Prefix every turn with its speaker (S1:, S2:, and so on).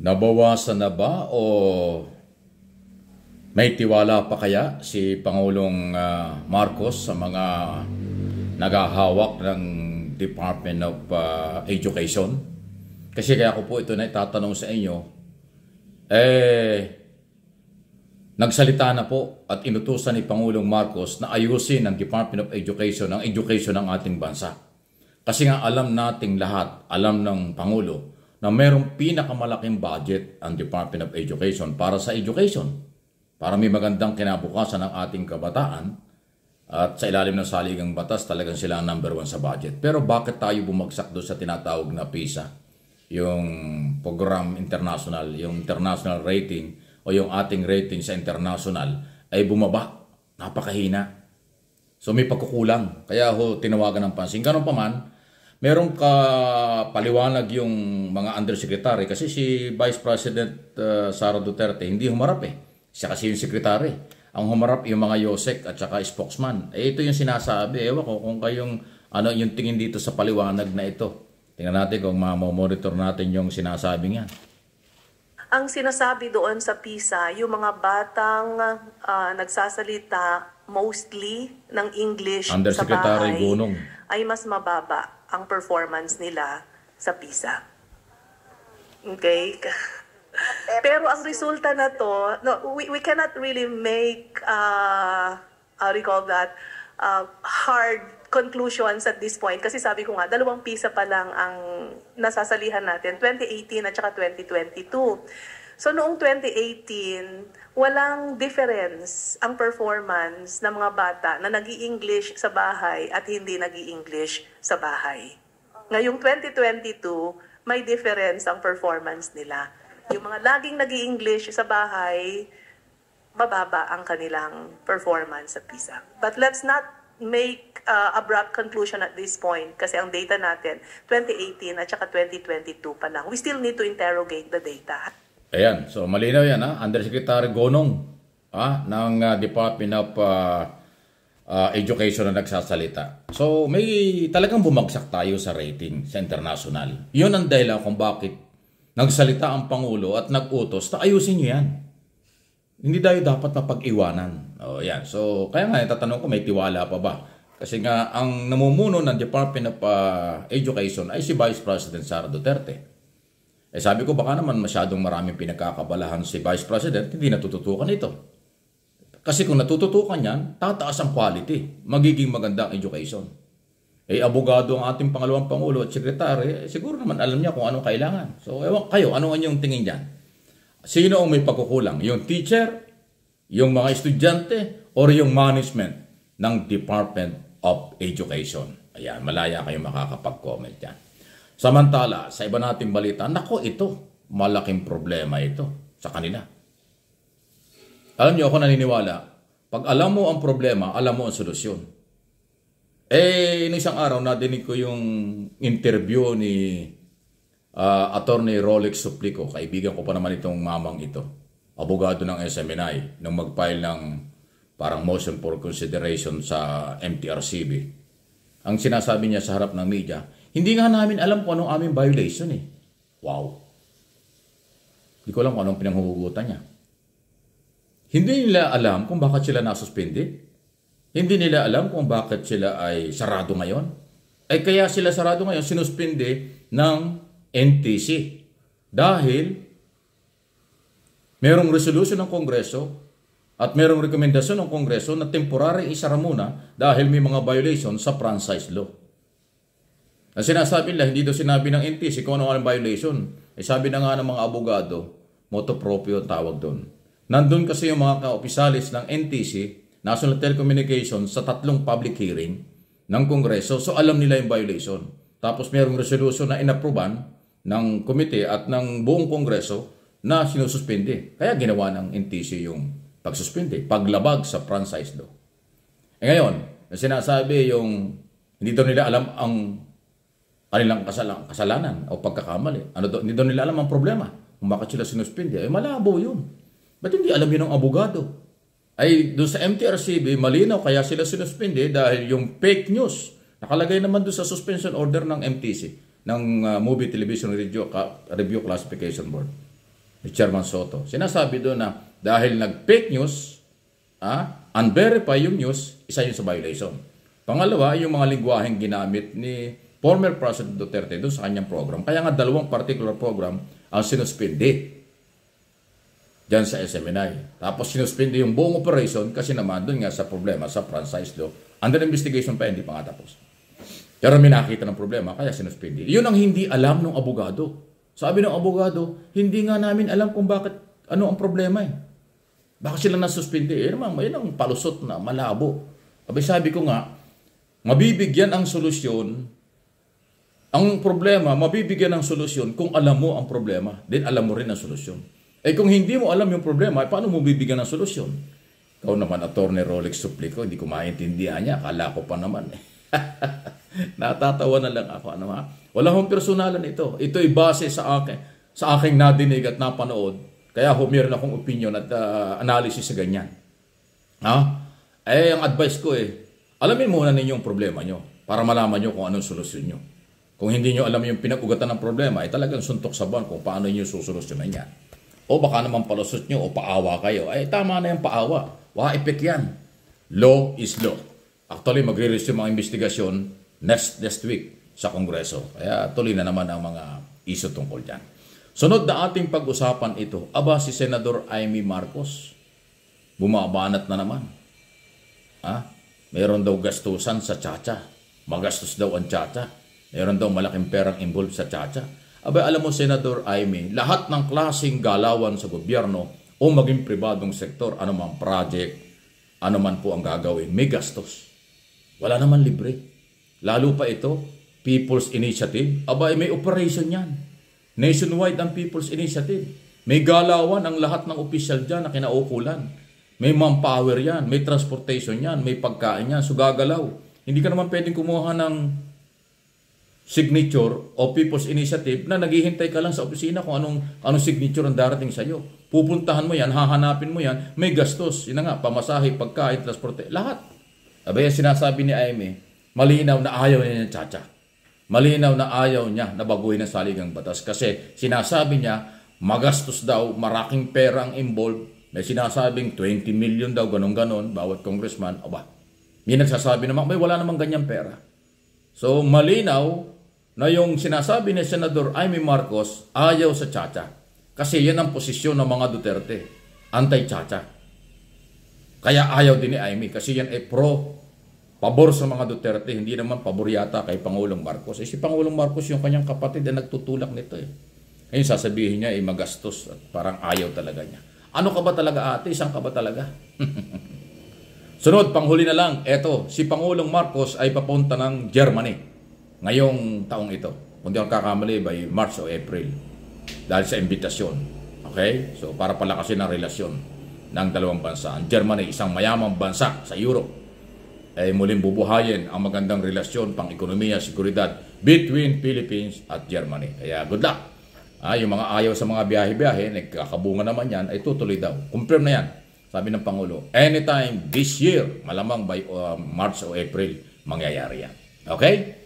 S1: Nabawasan na ba o may tiwala pa kaya si Pangulong uh, Marcos sa mga nagahawak ng Department of uh, Education? Kasi kaya ko po ito na itatanong sa inyo, eh, nagsalita na po at inutusan ni Pangulong Marcos na ayusin ng Department of Education ang education ng ating bansa. Kasi nga alam nating lahat, alam ng Pangulo, na mayroong pinakamalaking budget ang Department of Education para sa education. Para may magandang kinabukasan ng ating kabataan at sa ilalim ng saligang batas talagang sila ang number one sa budget. Pero bakit tayo bumagsak doon sa tinatawag na PISA? Yung program international, yung international rating o yung ating rating sa international ay bumaba. Napakahina. So may pagkukulang. Kaya ho, tinawagan ng pansin. Ganun pa man, Merong ka paliwanag yung mga undersecretary kasi si Vice President uh, Sara Duterte hindi humarap eh. Siya kasi yung secretary. Ang humarap yung mga Yosek at saka spokesman. Eh ito yung sinasabi. Ewan ko kung kayong ano yung tingin dito sa paliwanag na ito. Tingnan natin kung mamomonitor natin yung sinasabi niya
S2: ang sinasabi doon sa PISA, yung mga batang uh, nagsasalita mostly ng English sa bahay Gunong. ay mas mababa ang performance nila sa PISA. Okay? Pero ang resulta na to, no, we, we cannot really make, uh, I uh, recall that, uh, hard conclusions at this point kasi sabi ko nga dalawang PISA pa lang ang nasasalihan natin 2018 at saka 2022 So noong 2018, walang difference ang performance ng mga bata na nag english sa bahay at hindi nag english sa bahay. Ngayong 2022, may difference ang performance nila. Yung mga laging nag english sa bahay, mababa ang kanilang performance sa PISA. But let's not make uh, abrupt conclusion at this point kasi ang data natin 2018 at saka 2022 pa lang. We still need to interrogate the data.
S1: Ayan, so malinaw yan ha, Undersecretary Gonong ha, ng uh, Department of uh, uh, Education na nagsasalita. So may talagang bumagsak tayo sa rating sa international. Yun ang dahilan kung bakit nagsalita ang Pangulo at nagutos na ayusin nyo yan. Hindi tayo dapat mapag-iwanan. Oh, yan, so kaya nga tatanong ko may tiwala pa ba? Kasi nga ang namumuno ng Department of uh, Education ay si Vice President Sara Duterte. Eh sabi ko baka naman masyadong maraming pinagkakabalahan si Vice President, hindi natututukan ito. Kasi kung natututukan yan, tataas ang quality. Magiging maganda ang education. Eh abogado ang ating pangalawang Pangulo at Sekretary, eh, siguro naman alam niya kung anong kailangan. So ewan kayo, ano ang inyong tingin dyan? Sino ang may pagkukulang? Yung teacher, yung mga estudyante, or yung management ng Department of Education? Ayan, malaya kayong makakapag-comment dyan. Samantala, sa iba nating balita, nako ito, malaking problema ito sa kanila. Alam niyo, ako naniniwala, pag alam mo ang problema, alam mo ang solusyon. Eh, in isang araw, nadinig ko yung interview ni uh, Attorney Rolex Suplico. Kaibigan ko pa naman itong mamang ito. Abogado ng SMNI nung mag-file ng parang motion for consideration sa MTRCB. Ang sinasabi niya sa harap ng media, hindi nga namin alam kung anong aming violation eh. Wow. Hindi ko alam kung anong pinanghugutan niya. Hindi nila alam kung bakit sila nasuspended. Hindi nila alam kung bakit sila ay sarado ngayon. Ay kaya sila sarado ngayon sinuspende ng NTC. Dahil merong resolution ng Kongreso at merong rekomendasyon ng Kongreso na temporary isara muna dahil may mga violation sa franchise law. Ang sinasabi nila, hindi daw sinabi ng NTC kung ano ang violation. Eh, sabi na nga ng mga abogado, motopropio ang tawag doon. Nandun kasi yung mga kaopisalis ng NTC, National Telecommunications, sa tatlong public hearing ng Kongreso. So alam nila yung violation. Tapos mayroong resolution na inaproban ng committee at ng buong Kongreso na sinususpende. Kaya ginawa ng NTC yung pagsuspende, paglabag sa franchise law. E ngayon, sinasabi yung hindi daw nila alam ang kanilang kasalan, kasalanan o pagkakamali. Ano do, hindi daw nila alam ang problema. Kung bakit sila sinuspindi. Eh, malabo yun. Ba't hindi alam yun ng abogado? Ay, doon sa MTRCB, malinaw kaya sila sinuspindi dahil yung fake news. Nakalagay naman doon sa suspension order ng MTC, ng uh, Movie Television Review, ka, Review Classification Board, ni Chairman Soto. Sinasabi doon na dahil nag-fake news, ah, unverify yung news, isa yun sa violation. Pangalawa, yung mga lingwaheng ginamit ni former President Duterte doon sa kanyang program. Kaya nga dalawang particular program ang sinuspindi dyan sa SMNI. Tapos sinuspindi yung buong operation kasi naman doon nga sa problema sa franchise law. Under investigation pa, hindi pa nga tapos. Pero may nakita ng problema, kaya sinuspindi. Yun ang hindi alam ng abogado. Sabi ng abogado, hindi nga namin alam kung bakit, ano ang problema eh. Bakit sila nasuspindi? Eh naman, yun ang palusot na malabo. Abay sabi ko nga, mabibigyan ang solusyon ang problema, mabibigyan ng solusyon kung alam mo ang problema, then alam mo rin ang solusyon. Eh kung hindi mo alam yung problema, eh, paano mo bibigyan ng solusyon? Ikaw naman, Attorney Rolex Suplico, hindi ko maintindihan niya, akala ko pa naman eh. Natatawa na lang ako. Ano, ha? Wala hong personalan ito. Ito'y base sa akin, sa aking nadinig at napanood. Kaya ho, na akong opinion at uh, analysis sa ganyan. Ha? Eh, ang advice ko eh, alamin muna ninyo yung problema nyo para malaman nyo kung anong solusyon nyo. Kung hindi nyo alam yung pinag-ugatan ng problema, ay talagang suntok sa buwan kung paano nyo susolusyonan yan. O baka naman palusot nyo o paawa kayo. Ay tama na yung paawa. Waipik yan. Law is law. Actually, magre-resume ang investigasyon next, next week sa Kongreso. Kaya tuloy na naman ang mga iso tungkol dyan. Sunod na ating pag-usapan ito, aba si Senador Amy Marcos, bumabanat na naman. Ha? Ah, meron daw gastusan sa tsatsa. Magastos daw ang tsatsa. Meron daw malaking perang involved sa tsa-tsa. Aba, alam mo, Senator Aimee, lahat ng klaseng galawan sa gobyerno o maging pribadong sektor, anumang project, anuman po ang gagawin, may gastos. Wala naman libre. Lalo pa ito, People's Initiative, aba, may operation yan. Nationwide ang People's Initiative. May galawan ang lahat ng official dyan na kinaukulan. May manpower yan, may transportation yan, may pagkain yan, so gagalaw. Hindi ka naman pwedeng kumuha ng signature o People's Initiative na naghihintay ka lang sa opisina kung anong, anong signature ang darating sa iyo. Pupuntahan mo yan, hahanapin mo yan, may gastos. Yun nga, pamasahe, pagkain, transporte, lahat. Abay, sinasabi ni Aimee, malinaw na ayaw niya ng tsa Malinaw na ayaw niya na baguhin ang saligang batas kasi sinasabi niya magastos daw, maraking pera ang involved. May sinasabing 20 million daw, ganun-ganun, bawat congressman. Aba, may nagsasabi naman, may wala namang ganyang pera. So malinaw na yung sinasabi ni Senador Amy Marcos ayaw sa Chacha. Kasi yan ang posisyon ng mga Duterte, anti-Chacha. Kaya ayaw din ni Amy kasi yan ay pro pabor sa mga Duterte, hindi naman pabor yata kay Pangulong Marcos. Eh, si Pangulong Marcos yung kanyang kapatid na nagtutulak nito eh. Ngayon sasabihin niya ay eh, magastos at parang ayaw talaga niya. Ano ka ba talaga ate? Isang ka ba talaga? Sunod, panghuli na lang, eto, si Pangulong Marcos ay papunta ng Germany ngayong taong ito. Kung di ako kakamali, by March o April. Dahil sa imbitasyon. Okay? So, para palakasin ang relasyon ng dalawang bansa. Ang Germany, isang mayamang bansa sa Europe, ay muling bubuhayin ang magandang relasyon pang ekonomiya, seguridad between Philippines at Germany. Kaya good luck! Ah, yung mga ayaw sa mga biyahe-biyahe, nagkakabunga naman yan, ay tutuloy daw. Confirm na yan, sabi ng Pangulo. Anytime this year, malamang by uh, March o April, mangyayari yan. Okay?